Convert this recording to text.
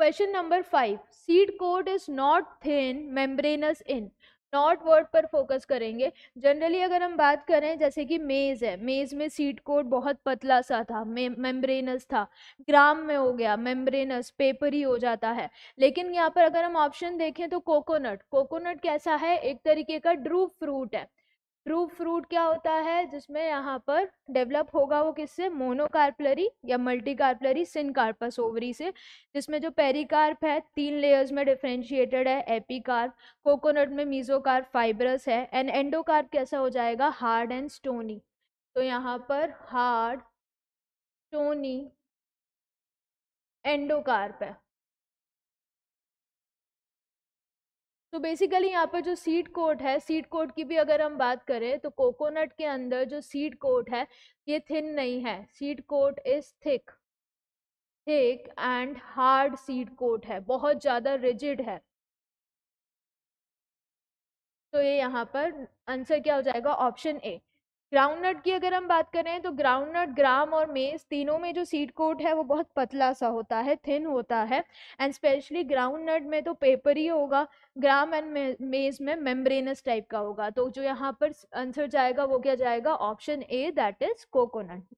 question number five seed coat is not thin membranous इन not word पर focus करेंगे generally अगर हम बात करें जैसे कि मेज़ है मेज़ में सीड कोट बहुत पतला सा था मेम्ब्रेनस था ग्राम में हो गया मेम्ब्रेनस ही हो जाता है लेकिन यहाँ पर अगर हम ऑप्शन देखें तो कोकोनट कोकोनट कैसा है एक तरीके का ड्रू फ्रूट है फ्रूट क्या होता है जिसमें यहाँ पर डेवलप होगा वो किससे मोनोकार्पलरी या मल्टी कार्पलरी सिनकार्पस ओवरी से जिसमें जो पेरिकार्प है तीन लेयर्स में डिफ्रेंशिएटेड है एपिकार्प कोकोनट में मीजोकार्प फाइब्रस है एंड एंडोकार्प कैसा हो जाएगा हार्ड एंड स्टोनी तो यहाँ पर हार्ड स्टोनी एंडोकार्प है तो बेसिकली यहाँ पर जो सीड कोट है सीड कोट की भी अगर हम बात करें तो कोकोनट के अंदर जो सीड कोट है ये थिन नहीं है seed coat is thick thick and hard seed coat है बहुत ज़्यादा रिजिड है तो ये यहाँ पर आंसर क्या हो जाएगा ऑप्शन ए ग्राउंडनट की अगर हम बात करें तो ग्राउंडनट ग्राम और मेज तीनों में जो सीड कोट है वो बहुत पतला सा होता है थिन होता है एंड स्पेशली ग्राउंडनट में तो पेपर ही होगा ग्राम एंड मेज में मेम्ब्रेनस टाइप का होगा तो जो यहाँ पर आंसर जाएगा वो क्या जाएगा option A that is coconut